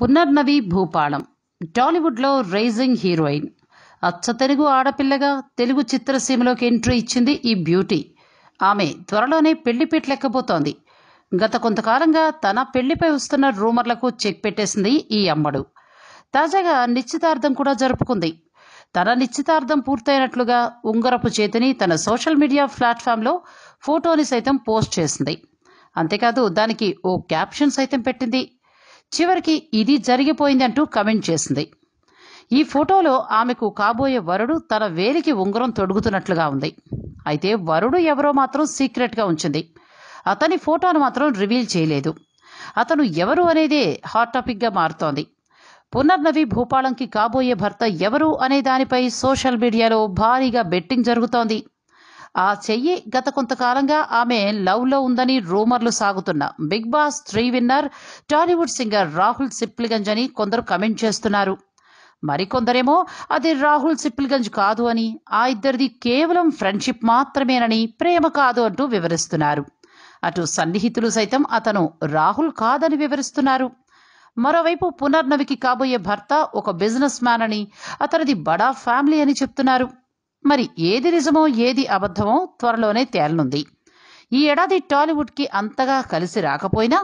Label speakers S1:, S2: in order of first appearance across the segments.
S1: పునర్నవి భూపాళం టాలీవుడ్లో rising heroine అచ్చ తెలుగు ఆడపిల్లగా తెలుగు చిత్రసీమలోకి ఎంట్రీ ఇచ్చింది ఈ బ్యూటీ ఆమె త్వరలోనే పెళ్లి పెట్లెక్కబోతోంది గత కొంతకాలంగా తన పెళ్లిపై వస్తున్న రూమర్లకు చెక్ పెట్టేసింది ఈ అమ్మడు తాజాగా నిశ్చితార్థం కూడా జరుపుకుంది తన నిశ్చితార్థం పూర్తయినట్లుగా ఉంగరపు చేతిని తన సోషల్ మీడియా ప్లాట్ఫామ్లో ఫోటోని సైతం పోస్ట్ చేసింది అంతేకాదు దానికి ఓ క్యాప్షన్ సైతం పెట్టింది చివరికి ఇది జరిగిపోయిందంటూ కమెంట్ చేసింది ఈ ఫోటోలో ఆమెకు కాబోయే వరుడు తన వేలికి ఉంగరం తొడుగుతున్నట్లుగా ఉంది అయితే వరుడు ఎవరో మాత్రం సీక్రెట్గా ఉంచింది అతని ఫోటోను మాత్రం రివీల్ చేయలేదు అతను ఎవరు అనేదే హాట్ టాపిక్గా మారుతోంది పునర్నవి భూపాలంకి కాబోయే భర్త ఎవరు అనే దానిపై సోషల్ మీడియాలో భారీగా బెట్టింగ్ జరుగుతోంది ఆ చెయ్యి గత కొంతకాలంగా ఆమె లవ్లో ఉందని రూమర్లు సాగుతున్న Big Boss three winner Tollywood singer Rahul Sipligunj అని కొందరు కమెంట్ చేస్తున్నారు మరికొందరేమో అది రాహుల్ సిప్లిగంజ్ కాదు అని ఆ ఇద్దరిది కేవలం ఫ్రెండ్షిప్ మాత్రమేనని ప్రేమ కాదు అంటూ వివరిస్తున్నారు అటు సన్నిహితులు సైతం అతను రాహుల్ కాదని వివరిస్తున్నారు మరోవైపు పునర్నవికి కాబోయే భర్త ఒక బిజినెస్ మ్యాన్ అని అతనిది బడా ఫ్యామిలీ అని చెప్తున్నారు మరి ఏది నిజమో ఏది అబద్ధమో త్వరలోనే తేలనుంది ఈ ఏడాది టాలీవుడ్కి అంతగా కలిసి రాకపోయినా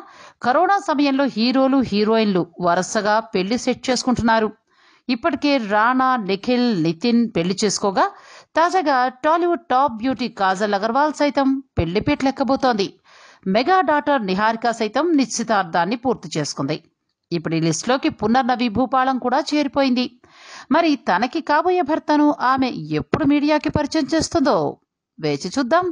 S1: కరోనా సమయంలో హీరోలు హీరోయిన్లు వరుసగా పెళ్లి సెట్ చేసుకుంటున్నారు ఇప్పటికే రాణా నిఖిల్ నితిన్ పెళ్లి చేసుకోగా తాజాగా టాలీవుడ్ టాప్ బ్యూటీ కాజల్ అగర్వాల్ సైతం పెళ్లి లెక్కబోతోంది మెగా డాటర్ నిహారిక సైతం నిశ్చితార్థాన్ని పూర్తి చేసుకుంది ఇప్పుడు ఈ లిస్టులోకి పునర్నవి భూపాలం కూడా చేరిపోయింది మరి తనకి కాబోయే భర్తను ఆమె ఎప్పుడు మీడియాకి పరిచయం చేస్తుందో వేచి చూద్దాం